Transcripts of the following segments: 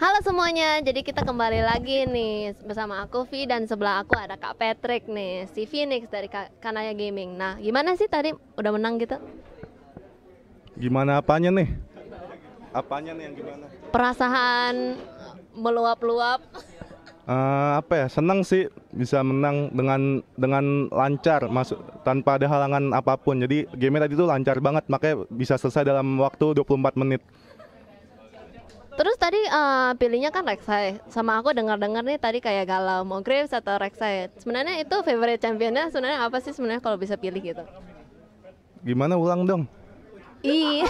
Halo semuanya, jadi kita kembali lagi nih bersama aku Vi dan sebelah aku ada Kak Patrick nih, si Phoenix dari Kanaya Gaming. Nah, gimana sih tadi udah menang gitu? Gimana apanya nih? Apanya nih yang gimana? Perasaan meluap-luap. Uh, apa ya senang sih bisa menang dengan dengan lancar masuk tanpa ada halangan apapun jadi game tadi itu lancar banget makanya bisa selesai dalam waktu 24 menit Terus tadi uh, pilihnya kan Rek'Sai. Sama aku dengar-dengar nih tadi kayak galau mau Graves atau Rek'Sai. Sebenarnya itu favorite championnya sebenarnya apa sih sebenarnya kalau bisa pilih gitu? Gimana ulang dong? Iya.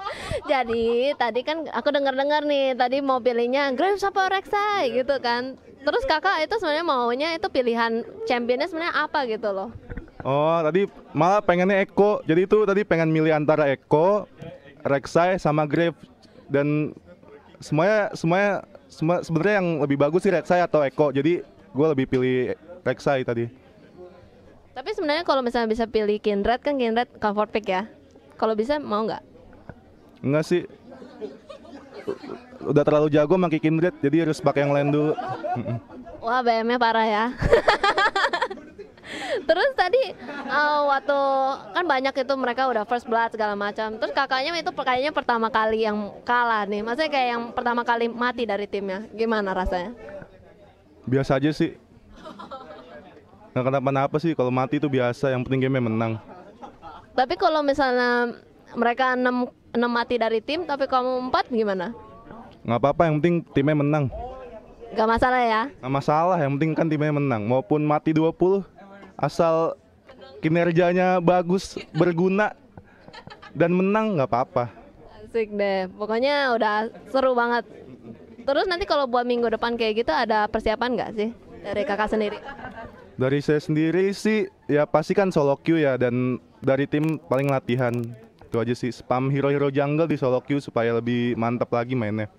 Jadi tadi kan aku dengar-dengar nih tadi mau pilihnya Graves apa Rek'Sai iya. gitu kan. Terus kakak itu sebenarnya maunya itu pilihan championnya sebenarnya apa gitu loh? Oh, tadi malah pengennya Eko. Jadi itu tadi pengen milih antara Eko, Rek'Sai sama Grave dan semuanya semuanya semua sebenarnya yang lebih bagus sih Reksa atau Eko. Jadi gue lebih pilih Reksa tadi. Tapi sebenarnya kalau misalnya bisa pilih Kindred kan Kindred comfort pick ya. Kalau bisa mau nggak? Enggak sih. Udah terlalu jago maki Kindred, jadi harus pakai yang lain dulu. Wah, BM-nya parah ya. terus tadi uh, waktu kan banyak itu mereka udah first blood segala macam terus kakaknya itu kayaknya pertama kali yang kalah nih maksudnya kayak yang pertama kali mati dari timnya gimana rasanya biasa aja sih nggak kenapa-napa sih kalau mati itu biasa yang penting game menang tapi kalau misalnya mereka enam enam mati dari tim tapi kamu empat gimana nggak apa-apa yang penting timnya menang Gak masalah ya? Gak masalah, yang penting kan timnya menang Maupun mati 20 asal kinerjanya bagus berguna dan menang nggak apa-apa asik deh pokoknya udah seru banget terus nanti kalau buat minggu depan kayak gitu ada persiapan nggak sih dari kakak sendiri dari saya sendiri sih ya pasti kan solo queue ya dan dari tim paling latihan itu aja sih spam hero-hero jungle di solo queue supaya lebih mantap lagi mainnya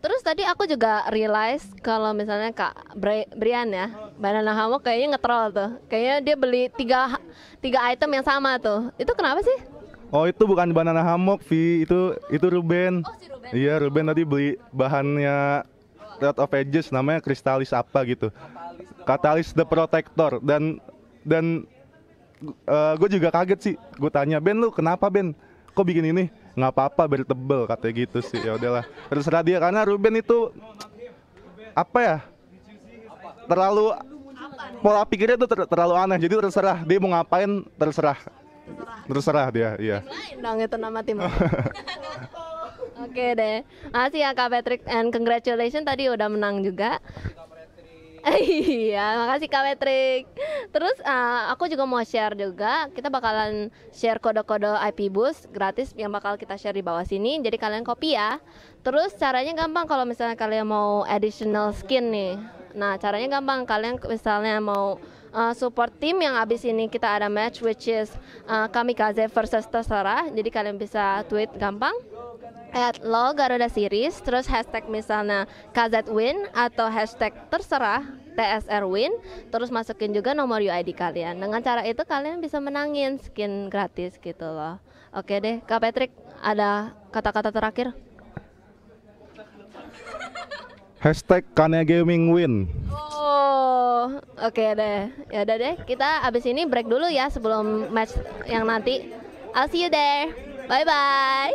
Terus tadi aku juga realize kalau misalnya Kak Brian ya, Banana hamok kayaknya ngetrol tuh. Kayaknya dia beli tiga, tiga item yang sama tuh. Itu kenapa sih? Oh itu bukan banana hammock, Vi. Itu itu Ruben. Oh, si Ruben. Iya, Ruben tadi beli bahannya Red of Ages namanya kristalis apa gitu. Katalis the Protector dan dan uh, eh, gue juga kaget sih. Gue tanya Ben lu kenapa Ben? Kok bikin ini? nggak apa-apa biar tebel katanya gitu sih ya udahlah terserah dia karena Ruben itu apa ya terlalu pola pikirnya tuh ter terlalu aneh jadi terserah dia mau ngapain terserah terserah dia iya dong itu nama tim Oke deh, makasih ya Kak Patrick and congratulations tadi udah menang juga iya, makasih Kak Patrick. Terus uh, aku juga mau share juga, kita bakalan share kode-kode IP Bus gratis yang bakal kita share di bawah sini. Jadi kalian copy ya. Terus caranya gampang kalau misalnya kalian mau additional skin nih. Nah, caranya gampang. Kalian misalnya mau uh, support tim yang abis ini kita ada match which is uh, Kamikaze versus Terserah. Jadi kalian bisa tweet gampang at lo Garuda Series terus hashtag misalnya KZWin atau hashtag terserah TSR Win terus masukin juga nomor UID kalian dengan cara itu kalian bisa menangin skin gratis gitu loh oke deh Kak Patrick ada kata-kata terakhir hashtag Kanya Gaming Win oh oke deh ya deh kita abis ini break dulu ya sebelum match yang nanti I'll see you there 拜拜。